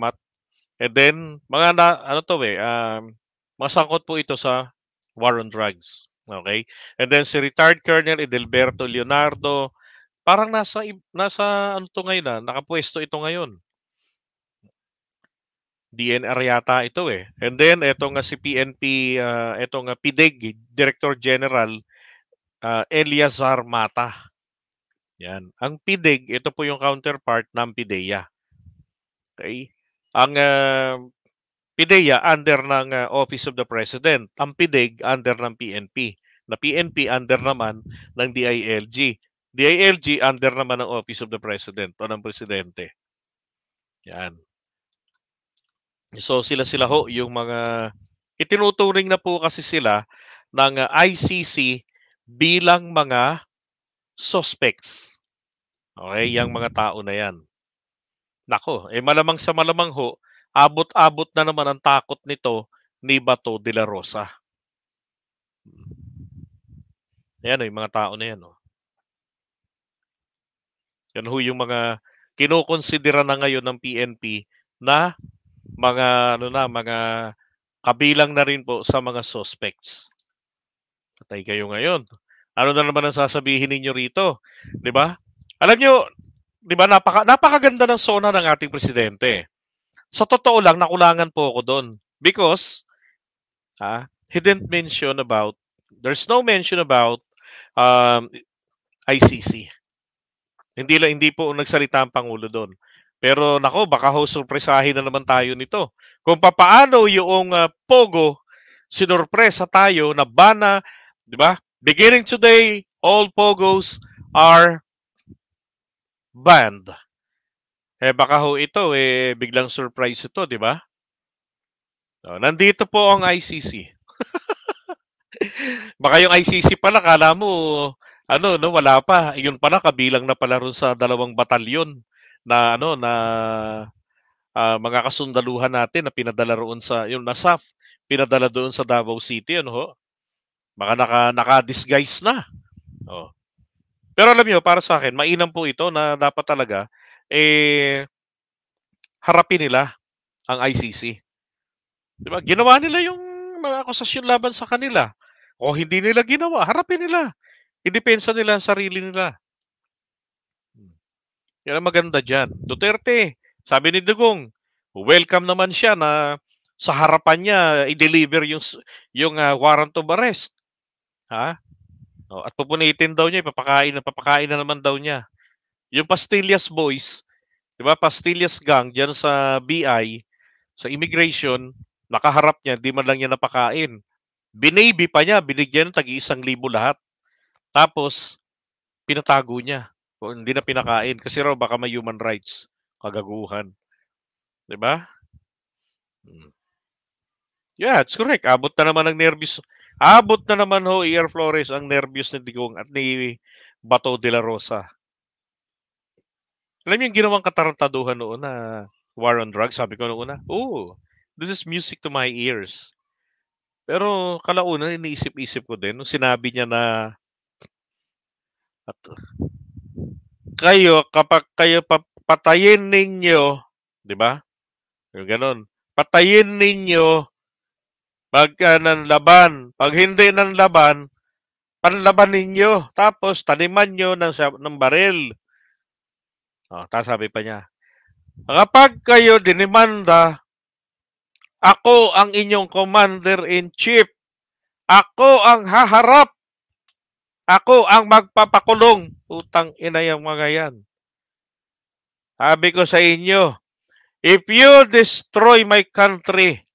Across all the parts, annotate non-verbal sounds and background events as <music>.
mat. And then, mga na, ano to eh, um, masangkot po ito sa war on drugs. Okay? And then si retired Colonel Edelberto Leonardo, parang nasa, nasa ano to ngayon na, ah, nakapwesto ito ngayon. DNR yata ito eh. And then, eto nga si PNP, uh, ah, ito nga PDEG, Director General uh, Eliazar Mata. Yan. Ang PDEG, ito po yung counterpart ng PDEA. Okay? Ang uh, PIDEA under ng ah, Office of the President. Ang PIDEG under ng PNP. Na PNP under naman ng DILG. DILG under naman ng Office of the President o ng Presidente. Yan. So sila-sila ho yung mga itinuturing na po kasi sila ng ICC bilang mga suspects. Okay, yung mga tao na yan. Nako, eh malamang sa malamang ho, abot-abot na naman ang takot nito ni Bato de la Rosa. Ayan o, oh, yung mga tao na yan. O. Oh. Yan ho yung mga kinukonsidera na ngayon ng PNP na mga ano na mga kabilang na rin po sa mga suspects. Patay kayo ngayon. Ano na naman ang sasabihin ninyo rito? 'Di ba? Alam niyo, 'di ba napaka napakaganda ng sona ng ating presidente. Sa totoo lang nakulangan po ako doon because ha, he didn't mention about there's no mention about um, ICC. Hindi lang hindi po nagsalita ang pangulo doon. Pero nako, baka ho surpresahin na naman tayo nito. Kung papaano yung uh, pogo sinorpresa tayo na bana, 'di ba? Beginning today, all pogos are band. Eh baka ho ito eh biglang surprise ito, 'di ba? So, nandito po ang ICC. <laughs> baka yung ICC pala kala mo ano no wala pa. Yun pala kabilang na pala ron sa dalawang batalyon na ano na uh, mga kasundaluhan natin na pinadala roon sa yung NASAF, pinadala doon sa Davao City ano ho. Baka naka naka-disguise na. Oh. Pero alam niyo, para sa akin, mainam po ito na dapat talaga eh harapin nila ang ICC. 'Di ba? Ginawa nila yung mga akusasyon laban sa kanila. O hindi nila ginawa, harapin nila. Idepensa nila ang sarili nila. Hmm. Yan ang maganda dyan. Duterte, sabi ni Dugong, welcome naman siya na sa harapan niya i-deliver yung yung uh, warrant of arrest. Ha? Oh, at pupunitin daw niya, ipapakain na papakain na naman daw niya. Yung Pastillas Boys, 'di ba? Pastillas Gang diyan sa BI, sa immigration, nakaharap niya, di man lang niya napakain. Binaby pa niya, binigyan ng tagi iisang libo lahat. Tapos, pinatago niya. O, hindi na pinakain kasi raw baka may human rights kagaguhan. 'Di ba? Hmm. Yeah, it's correct. Abot na naman ng nervous Abot na naman ho, Air Flores, ang nervyos ni Digong at ni Bato de la Rosa. Alam niyo yung ginawang katarantaduhan noon na war on drugs, sabi ko noon na, oh, this is music to my ears. Pero kalaunan, iniisip-isip ko din, nung sinabi niya na at, kayo, kapag kayo papatayin ninyo, di ba? Yung ganun, patayin ninyo pagka uh, laban. Pag hindi laban, panlaban ninyo. Tapos taniman nyo ng, ng baril. Oh, tasabi pa niya. Kapag kayo dinimanda, ako ang inyong commander-in-chief. Ako ang haharap. Ako ang magpapakulong. Utang ina yung mga yan. Sabi ko sa inyo, if you destroy my country,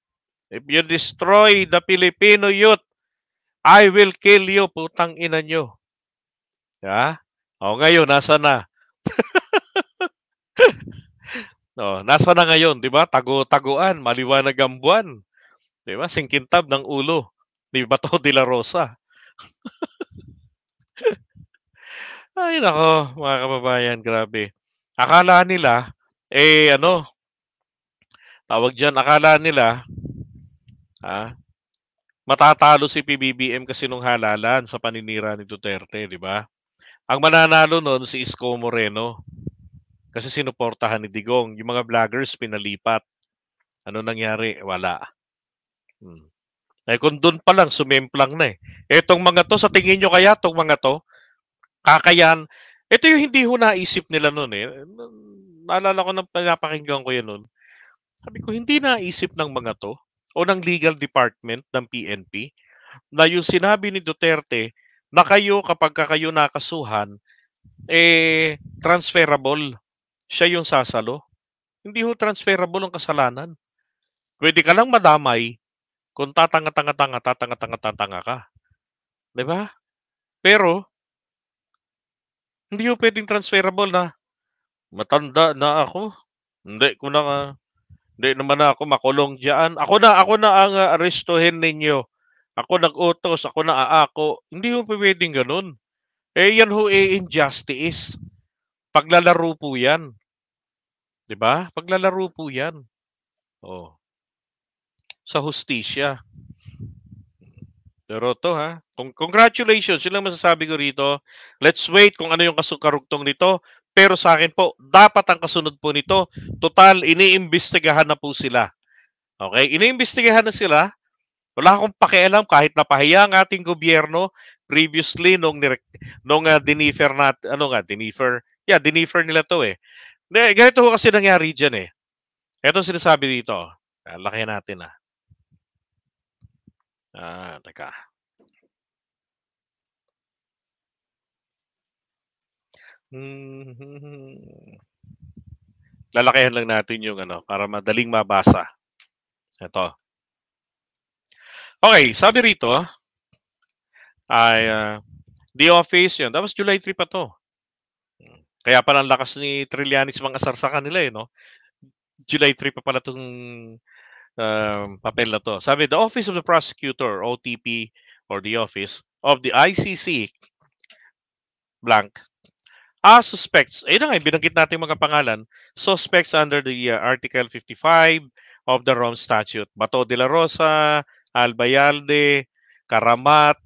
If you destroy the Filipino youth, I will kill you, putang ina nyo. Yeah? O ngayon, nasa na? no, <laughs> nasa na ngayon, di ba? Tago-taguan, maliwanag ang buwan. Di ba? Singkintab ng ulo ni Bato de la Rosa. <laughs> Ay nako, mga kababayan, grabe. Akala nila, eh ano, tawag dyan, akala nila, Ah. Matatalo si PBBM kasi nung halalan sa paninira ni Duterte, di ba? Ang mananalo noon si Isko Moreno. Kasi sinuportahan ni Digong. Yung mga vloggers pinalipat. Ano nangyari? Wala. Hmm. Eh kung doon pa lang, sumimplang na eh. Etong eh, mga to, sa tingin niyo kaya tong mga to, kakayan. Ito yung hindi ho naisip nila noon eh. Naalala ko nang pinapakinggan ko yan noon. Sabi ko, hindi naisip ng mga to o ng legal department ng PNP na yung sinabi ni Duterte na kayo kapag kayo nakasuhan, eh, transferable. Siya yung sasalo. Hindi ho transferable ang kasalanan. Pwede ka lang madamay kung tatanga-tanga-tanga, tatanga-tanga-tanga ka. ba? Diba? Pero, hindi ho pwedeng transferable na matanda na ako. Hindi ko na Di naman ako makulong diyan. Ako na, ako na ang uh, arestuhin ninyo. Ako nag-utos, ako na aako. Hindi ho pwedeng ganun. Eh, yan ho eh, injustice. Paglalaro po yan. 'Di ba? Paglalaro po yan. Oh. Sa hustisya. Pero to ha, Congratulations, sila lang masasabi ko rito. Let's wait kung ano yung kasukarugtong nito. Pero sa akin po, dapat ang kasunod po nito, total, iniimbestigahan na po sila. Okay? Iniimbestigahan na sila. Wala akong pakialam kahit napahiya ang ating gobyerno previously nung nung uh, ah, dinifer nat ano nga dinifer yeah dinifer nila to eh De, ganito ho kasi nangyari diyan eh ito sinasabi dito ah, laki natin ah ah teka Mhm. Lalakihan lang natin yung ano, para madaling mabasa. Ito. Okay, sabi rito, ay, uh, The Office yun. Tapos July 3 pa to. Kaya pala ang lakas ni Trillanes mga asar sa kanila eh, no? July 3 pa pala itong uh, um, papel na to. Sabi, The Office of the Prosecutor, OTP, or The Office of the ICC, blank, Ah, suspects. Ayun nga, binanggit natin mga pangalan. Suspects under the uh, Article 55 of the Rome Statute. Bato de la Rosa, Albayalde, Karamat,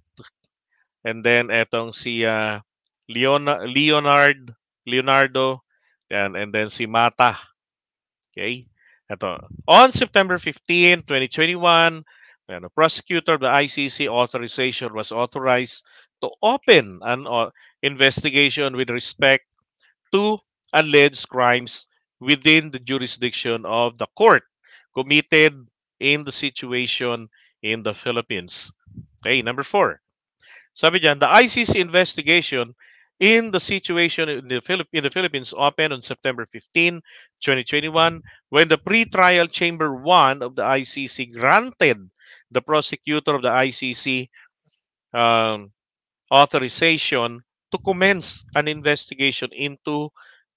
and then etong si uh, Leon Leonard, Leonardo, and, and then si Mata. Okay? Ito. On September 15, 2021, the prosecutor of the ICC authorization was authorized to open an uh, investigation with respect to alleged crimes within the jurisdiction of the court committed in the situation in the Philippines. Okay, number four. Sabi dyan, the ICC investigation in the situation in the, Philipp in the Philippines opened on September 15, 2021, when the pre-trial chamber 1 of the ICC granted the prosecutor of the ICC um, authorization to commence an investigation into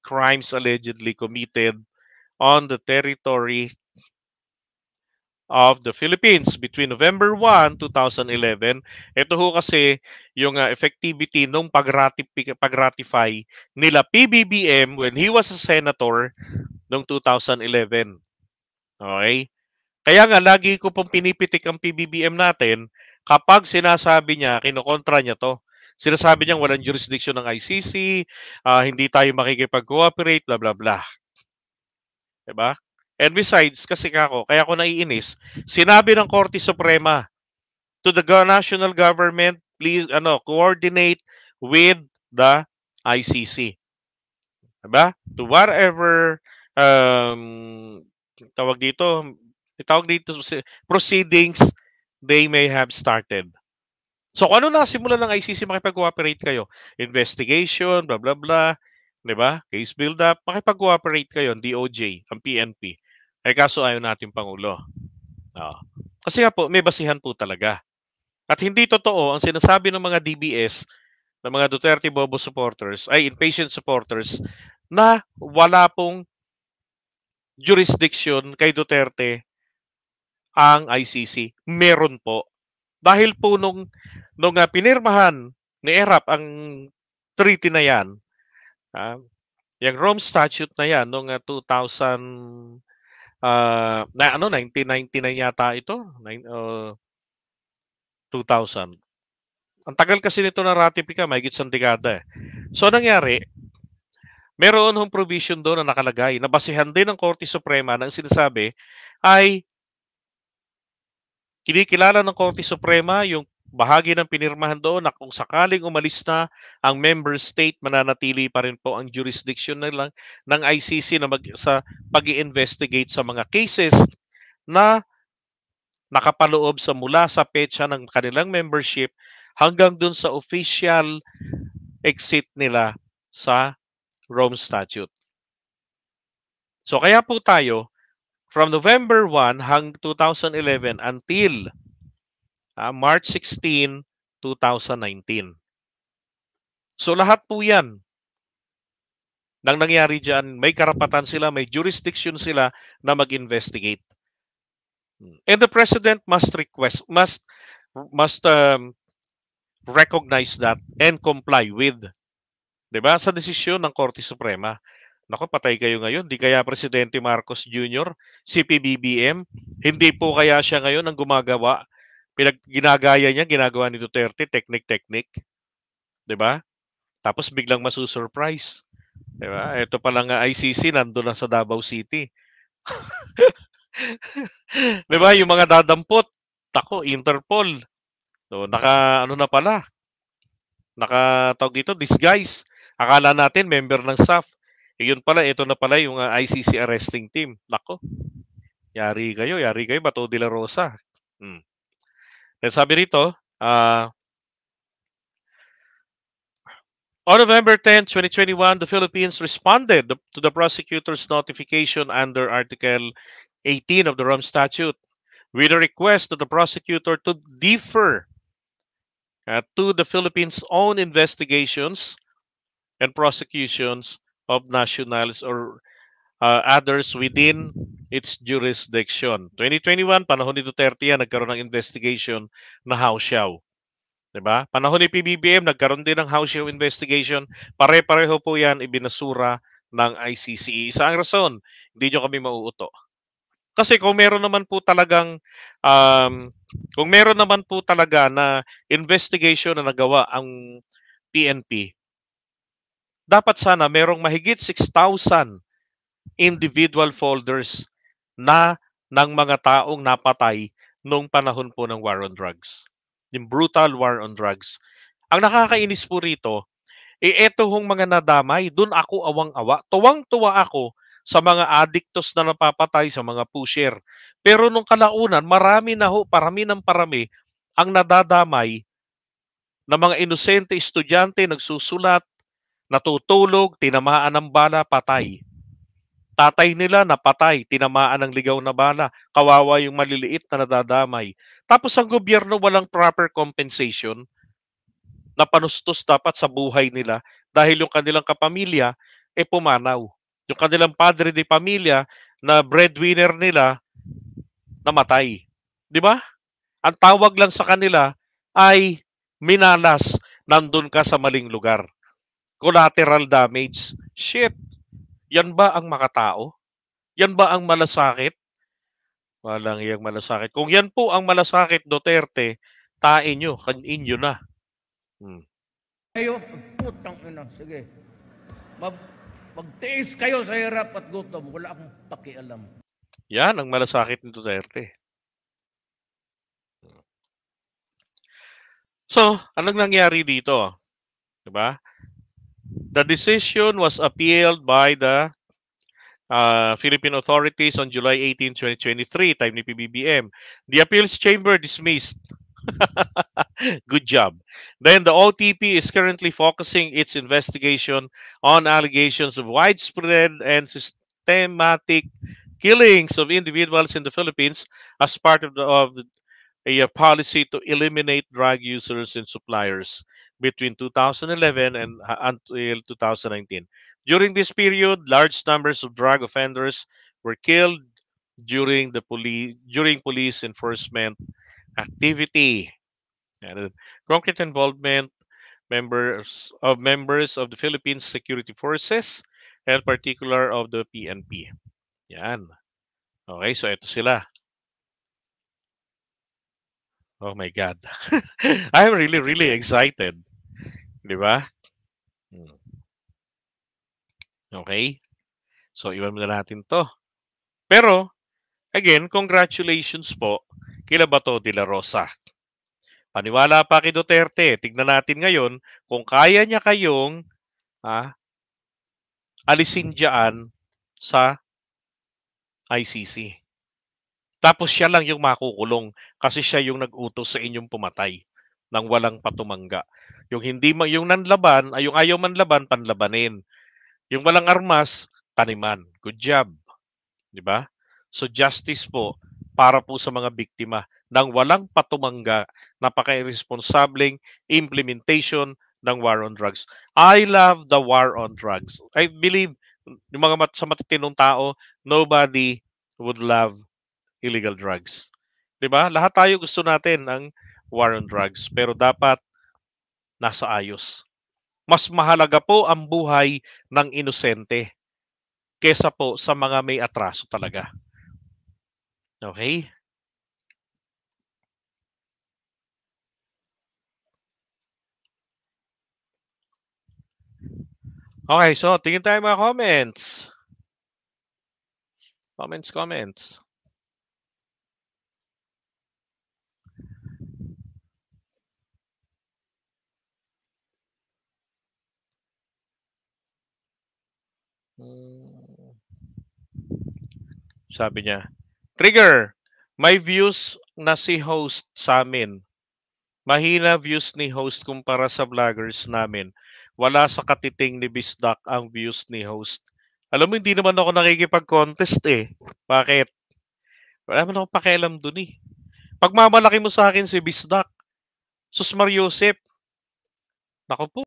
crimes allegedly committed on the territory of the Philippines between November 1, 2011. Ito ho kasi yung uh, effectivity nung pag-ratify nila PBBM when he was a senator noong 2011. Okay? Kaya nga, lagi ko pong pinipitik ang PBBM natin kapag sinasabi niya, kinokontra niya to, sinasabi niya walang jurisdiction ng ICC, uh, ah, hindi tayo makikipag-cooperate, bla bla bla. Diba? And besides, kasi kako, kaya ako naiinis, sinabi ng Korte Suprema to the national government, please ano, coordinate with the ICC. Diba? To whatever um, tawag dito, tawag dito proceedings they may have started. So kung ano na simula ng ICC makipag-cooperate kayo, investigation, blah blah blah, 'di ba? Case build up, makipag-cooperate kayo ng DOJ, ang PNP. Ay eh, kaso ayaw natin pangulo. Oh. Kasi nga po, may basihan po talaga. At hindi totoo ang sinasabi ng mga DBS ng mga Duterte Bobo supporters ay impatient supporters na wala pong jurisdiction kay Duterte ang ICC? Meron po. Dahil po nung, nung uh, pinirmahan ni ERAP ang treaty na yan, uh, yung Rome Statute na yan, nung uh, 2000, uh, na ano, 1999 yata ito, nine, uh, 2000. Ang tagal kasi nito na ratifika, mahigit sa dekada eh. So, nangyari, meron hong provision doon na nakalagay na basihan din ng Korte Suprema ng sinasabi ay Kinikilala ng Korte Suprema yung bahagi ng pinirmahan doon na kung sakaling umalis na ang member state, mananatili pa rin po ang jurisdiction na lang ng ICC na mag, sa pag investigate sa mga cases na nakapaloob sa mula sa petsa ng kanilang membership hanggang dun sa official exit nila sa Rome Statute. So kaya po tayo from November 1 hang 2011 until uh, March 16, 2019. So lahat po 'yan nang nangyari diyan, may karapatan sila, may jurisdiction sila na mag-investigate. And the president must request must must um, recognize that and comply with 'di ba sa desisyon ng Korte Suprema. Nako, patay kayo ngayon. Di kaya Presidente Marcos Jr., CPBBM, hindi po kaya siya ngayon ang gumagawa. Pinag ginagaya niya, ginagawa ni Duterte, technique-technique. ba? Diba? Tapos biglang masusurprise. ba? Diba? Ito pa lang ICC, nandoon na sa Davao City. <laughs> 'Di ba? Yung mga dadampot, tako Interpol. So naka ano na pala? Naka tawag dito disguise. Akala natin member ng staff. Yun pala, ito na pala yung uh, ah, ICC arresting team. Nako, yari kayo, yari kayo, Bato de la Rosa. Hmm. Then sabi rito, uh, On November 10, 2021, the Philippines responded to the prosecutor's notification under Article 18 of the Rome Statute with a request to the prosecutor to defer uh, to the Philippines' own investigations and prosecutions of nationals or uh, others within its jurisdiction. 2021, panahon ni Duterte yan, nagkaroon ng investigation na House hausyaw. Diba? Panahon ni PBBM, nagkaroon din ng House Show investigation. Pare-pareho po yan, ibinasura ng ICC. E. Isa ang rason, hindi nyo kami mauuto. Kasi kung meron naman po talagang um, kung meron naman po talaga na investigation na nagawa ang PNP, dapat sana merong mahigit 6,000 individual folders na ng mga taong napatay noong panahon po ng war on drugs. Yung brutal war on drugs. Ang nakakainis po rito, eh eto hong mga nadamay, dun ako awang-awa. Tuwang-tuwa ako sa mga adiktos na napapatay, sa mga pusher. Pero nung kalaunan, marami na ho, parami ng parami, ang nadadamay na mga inosente estudyante nagsusulat, natutulog, tinamaan ng bala, patay. Tatay nila napatay, tinamaan ng ligaw na bala, kawawa yung maliliit na nadadamay. Tapos ang gobyerno walang proper compensation na panustos dapat sa buhay nila dahil yung kanilang kapamilya e pumanaw. Yung kanilang padre de pamilya na breadwinner nila namatay. 'Di ba? Ang tawag lang sa kanila ay minalas, nandun ka sa maling lugar collateral damage. Shit, yan ba ang makatao? Yan ba ang malasakit? Walang iyang malasakit. Kung yan po ang malasakit, Duterte, tain nyo, kaninyo na. Hmm. Kayo, putang ina, sige. Mag, magtiis kayo sa hirap at gutom. Wala akong pakialam. Yan ang malasakit ni Duterte. So, anong nangyari dito? 'Di ba? The decision was appealed by the uh, Philippine authorities on July 18, 2023, time ni PBBM. The appeals chamber dismissed. <laughs> Good job. Then the OTP is currently focusing its investigation on allegations of widespread and systematic killings of individuals in the Philippines as part of, the, of a policy to eliminate drug users and suppliers between 2011 and until 2019. During this period, large numbers of drug offenders were killed during the police during police enforcement activity. And uh, concrete involvement members of members of the Philippine Security Forces and particular of the PNP. Yan. Okay, so ito sila. Oh my God. <laughs> I'm really, really excited. Di ba? Hmm. Okay? So, iwan muna natin to. Pero, again, congratulations po kila Bato de la Rosa. Paniwala pa kay Duterte. Tignan natin ngayon kung kaya niya kayong ha, ah, alisin dyan sa ICC. Tapos siya lang yung makukulong kasi siya yung nag-utos sa inyong pumatay ng walang patumangga. Yung hindi man, yung nanlaban, ay yung ayaw man laban panlabanin. Yung walang armas, taniman. Good job. 'Di ba? So justice po para po sa mga biktima ng walang patumangga, napaka-irresponsibleng implementation ng war on drugs. I love the war on drugs. I believe yung mga mat- sa matitinong tao, nobody would love illegal drugs. 'Di ba? Lahat tayo gusto natin ang war on drugs. Pero dapat nasa ayos. Mas mahalaga po ang buhay ng inosente kesa po sa mga may atraso talaga. Okay? Okay, so tingin tayo mga comments. Comments, comments. Sabi niya, Trigger! May views na si host sa amin. Mahina views ni host kumpara sa vloggers namin. Wala sa katiting ni Bisdak ang views ni host. Alam mo, hindi naman ako nakikipag-contest eh. Bakit? Wala naman ako pakialam dun eh. Pagmamalaki mo sa akin si Bisdak, Sus Mariosep, Nako po.